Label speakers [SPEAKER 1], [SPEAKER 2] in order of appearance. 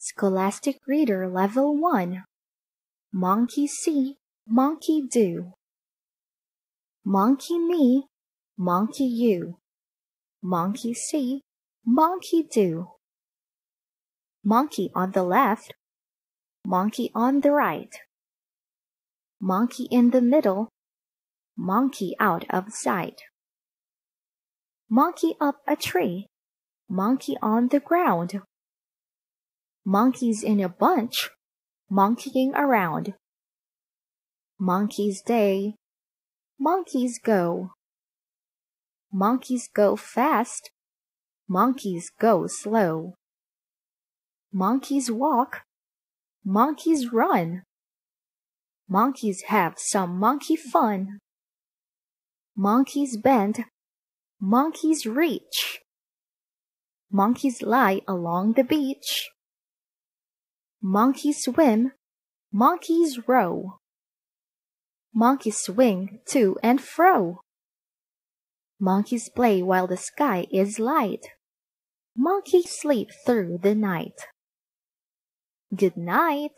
[SPEAKER 1] Scholastic Reader Level 1 Monkey See, Monkey Do Monkey Me, Monkey You Monkey See, Monkey Do Monkey on the left, Monkey on the right Monkey in the middle, Monkey out of sight Monkey up a tree, Monkey on the ground monkeys in a bunch, monkeying around. Monkeys day, monkeys go. Monkeys go fast, monkeys go slow. Monkeys walk, monkeys run. Monkeys have some monkey fun. Monkeys bend, monkeys reach. Monkeys lie along the beach. Monkey swim, monkeys row. Monkeys swing to and fro. Monkeys play while the sky is light. Monkeys sleep through the night. Good night.